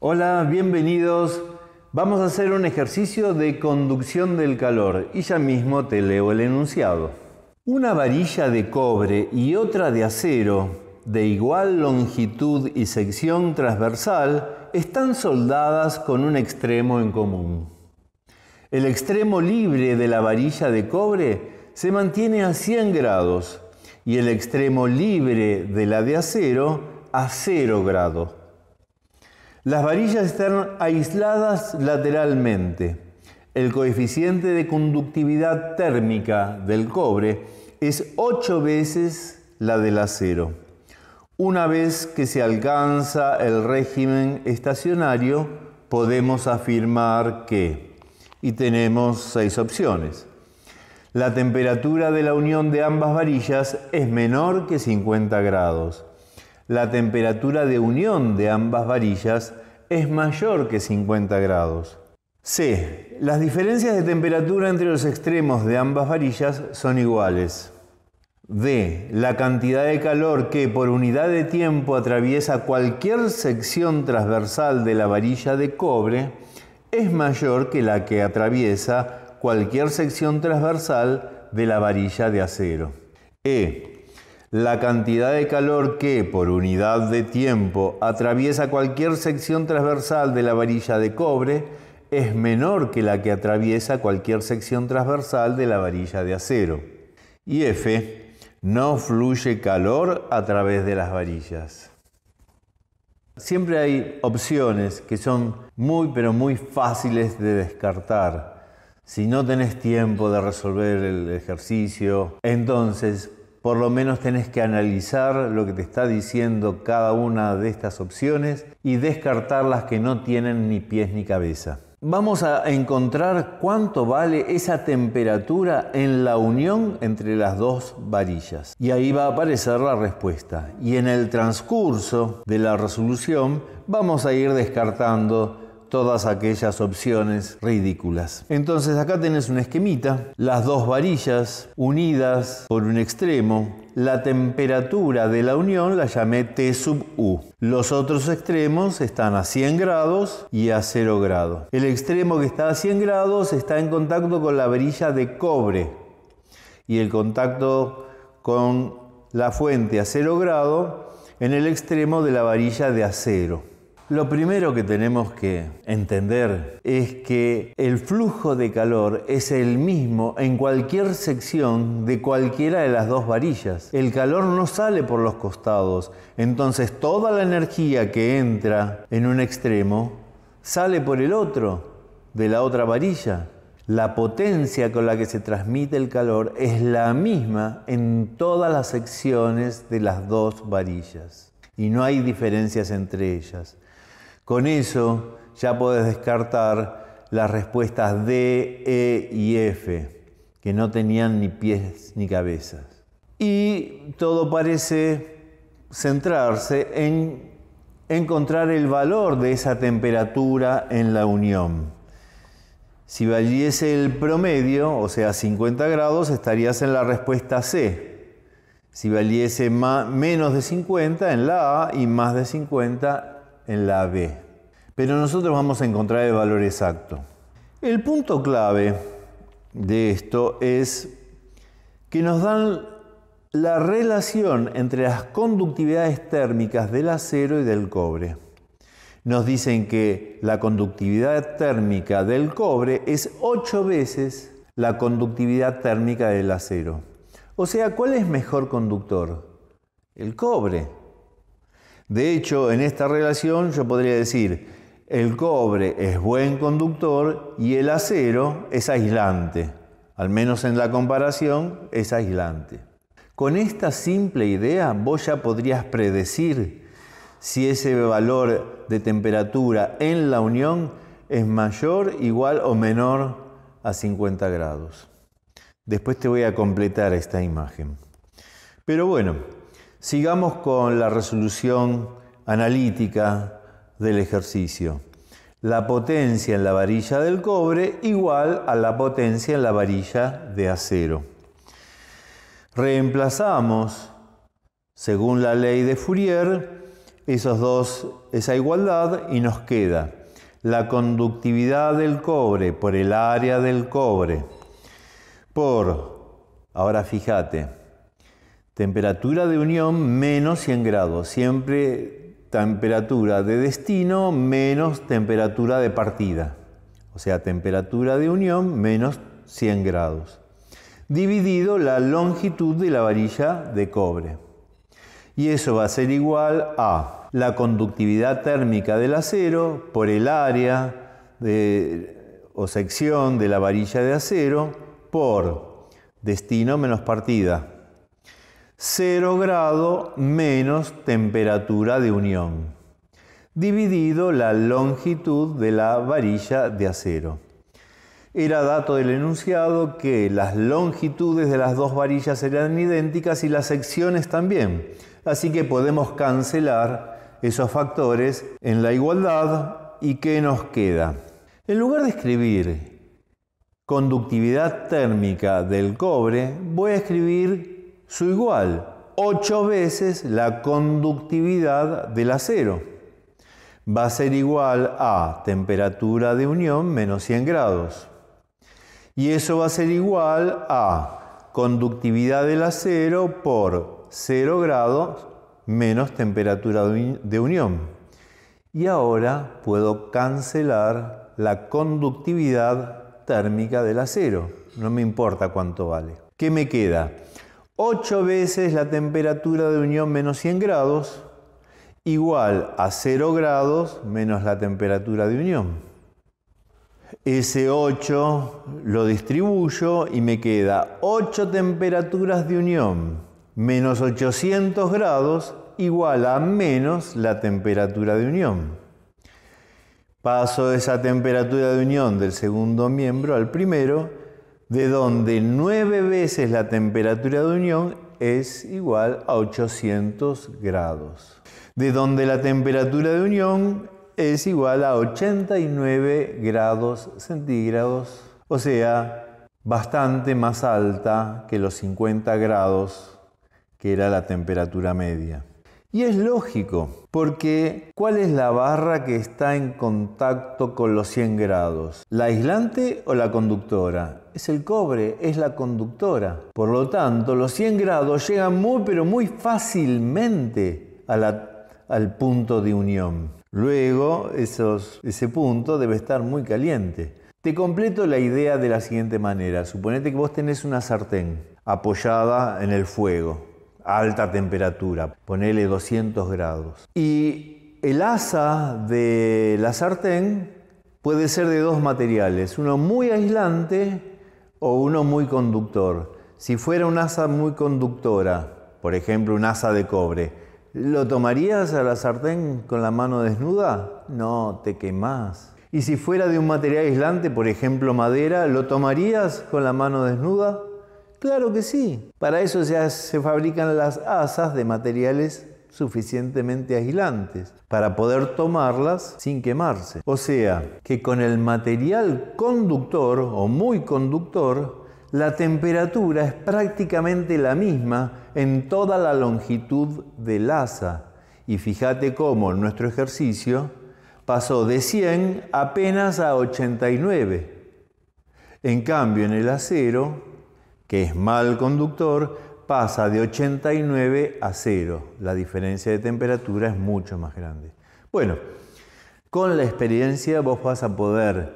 Hola, bienvenidos. Vamos a hacer un ejercicio de conducción del calor y ya mismo te leo el enunciado. Una varilla de cobre y otra de acero de igual longitud y sección transversal están soldadas con un extremo en común. El extremo libre de la varilla de cobre se mantiene a 100 grados y el extremo libre de la de acero a 0 grados las varillas están aisladas lateralmente. El coeficiente de conductividad térmica del cobre es 8 veces la del acero. Una vez que se alcanza el régimen estacionario, podemos afirmar que, y tenemos seis opciones, la temperatura de la unión de ambas varillas es menor que 50 grados la temperatura de unión de ambas varillas es mayor que 50 grados. C. Las diferencias de temperatura entre los extremos de ambas varillas son iguales. D. La cantidad de calor que por unidad de tiempo atraviesa cualquier sección transversal de la varilla de cobre es mayor que la que atraviesa cualquier sección transversal de la varilla de acero. E la cantidad de calor que, por unidad de tiempo, atraviesa cualquier sección transversal de la varilla de cobre es menor que la que atraviesa cualquier sección transversal de la varilla de acero. Y F, no fluye calor a través de las varillas. Siempre hay opciones que son muy pero muy fáciles de descartar. Si no tenés tiempo de resolver el ejercicio, entonces por lo menos tenés que analizar lo que te está diciendo cada una de estas opciones y descartar las que no tienen ni pies ni cabeza. Vamos a encontrar cuánto vale esa temperatura en la unión entre las dos varillas. Y ahí va a aparecer la respuesta. Y en el transcurso de la resolución vamos a ir descartando todas aquellas opciones ridículas. Entonces acá tenés un esquemita, las dos varillas unidas por un extremo, la temperatura de la unión la llamé T sub U. Los otros extremos están a 100 grados y a 0 grados. El extremo que está a 100 grados está en contacto con la varilla de cobre y el contacto con la fuente a 0 grado en el extremo de la varilla de acero. Lo primero que tenemos que entender es que el flujo de calor es el mismo en cualquier sección de cualquiera de las dos varillas. El calor no sale por los costados, entonces toda la energía que entra en un extremo sale por el otro, de la otra varilla. La potencia con la que se transmite el calor es la misma en todas las secciones de las dos varillas y no hay diferencias entre ellas. Con eso ya podés descartar las respuestas D, E y F, que no tenían ni pies ni cabezas. Y todo parece centrarse en encontrar el valor de esa temperatura en la unión. Si valiese el promedio, o sea 50 grados, estarías en la respuesta C. Si valiese menos de 50 en la A y más de 50 en la B. Pero nosotros vamos a encontrar el valor exacto. El punto clave de esto es que nos dan la relación entre las conductividades térmicas del acero y del cobre. Nos dicen que la conductividad térmica del cobre es 8 veces la conductividad térmica del acero. O sea, ¿cuál es mejor conductor? El cobre. De hecho, en esta relación yo podría decir, el cobre es buen conductor y el acero es aislante. Al menos en la comparación es aislante. Con esta simple idea vos ya podrías predecir si ese valor de temperatura en la unión es mayor, igual o menor a 50 grados. Después te voy a completar esta imagen. Pero bueno, Sigamos con la resolución analítica del ejercicio. La potencia en la varilla del cobre igual a la potencia en la varilla de acero. Reemplazamos, según la ley de Fourier, esos dos, esa igualdad y nos queda la conductividad del cobre por el área del cobre por, ahora fíjate, Temperatura de unión menos 100 grados. Siempre temperatura de destino menos temperatura de partida. O sea, temperatura de unión menos 100 grados. Dividido la longitud de la varilla de cobre. Y eso va a ser igual a la conductividad térmica del acero por el área o sección de la varilla de acero por destino menos partida 0 grado menos temperatura de unión, dividido la longitud de la varilla de acero. Era dato del enunciado que las longitudes de las dos varillas eran idénticas y las secciones también, así que podemos cancelar esos factores en la igualdad y qué nos queda. En lugar de escribir conductividad térmica del cobre, voy a escribir su igual, 8 veces la conductividad del acero. Va a ser igual a temperatura de unión menos 100 grados. Y eso va a ser igual a conductividad del acero por 0 grados menos temperatura de unión. Y ahora puedo cancelar la conductividad térmica del acero. No me importa cuánto vale. ¿Qué me queda? 8 veces la temperatura de unión menos 100 grados igual a 0 grados menos la temperatura de unión. Ese 8 lo distribuyo y me queda 8 temperaturas de unión menos 800 grados igual a menos la temperatura de unión. Paso esa temperatura de unión del segundo miembro al primero de donde nueve veces la temperatura de unión es igual a 800 grados, de donde la temperatura de unión es igual a 89 grados centígrados, o sea, bastante más alta que los 50 grados que era la temperatura media. Y es lógico, porque ¿cuál es la barra que está en contacto con los 100 grados? ¿La aislante o la conductora? Es el cobre, es la conductora. Por lo tanto, los 100 grados llegan muy pero muy fácilmente al punto de unión. Luego, ese punto debe estar muy caliente. Te completo la idea de la siguiente manera. Suponete que vos tenés una sartén apoyada en el fuego alta temperatura, ponerle 200 grados. Y el asa de la sartén puede ser de dos materiales, uno muy aislante o uno muy conductor. Si fuera un asa muy conductora, por ejemplo un asa de cobre, ¿lo tomarías a la sartén con la mano desnuda? No, te quemás. Y si fuera de un material aislante, por ejemplo madera, ¿lo tomarías con la mano desnuda? Claro que sí. Para eso ya se fabrican las asas de materiales suficientemente aislantes para poder tomarlas sin quemarse. O sea, que con el material conductor o muy conductor, la temperatura es prácticamente la misma en toda la longitud del asa. Y fíjate cómo en nuestro ejercicio pasó de 100 apenas a 89. En cambio, en el acero que es mal conductor, pasa de 89 a 0. La diferencia de temperatura es mucho más grande. Bueno, con la experiencia vos vas a poder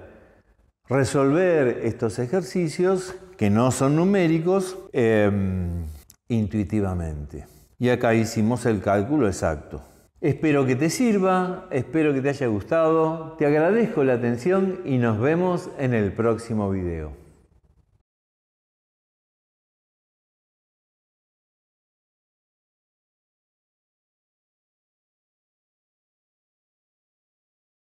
resolver estos ejercicios que no son numéricos em, intuitivamente. Y acá hicimos el cálculo exacto. Espero que te sirva, espero que te haya gustado, te agradezco la atención y nos vemos en el próximo video.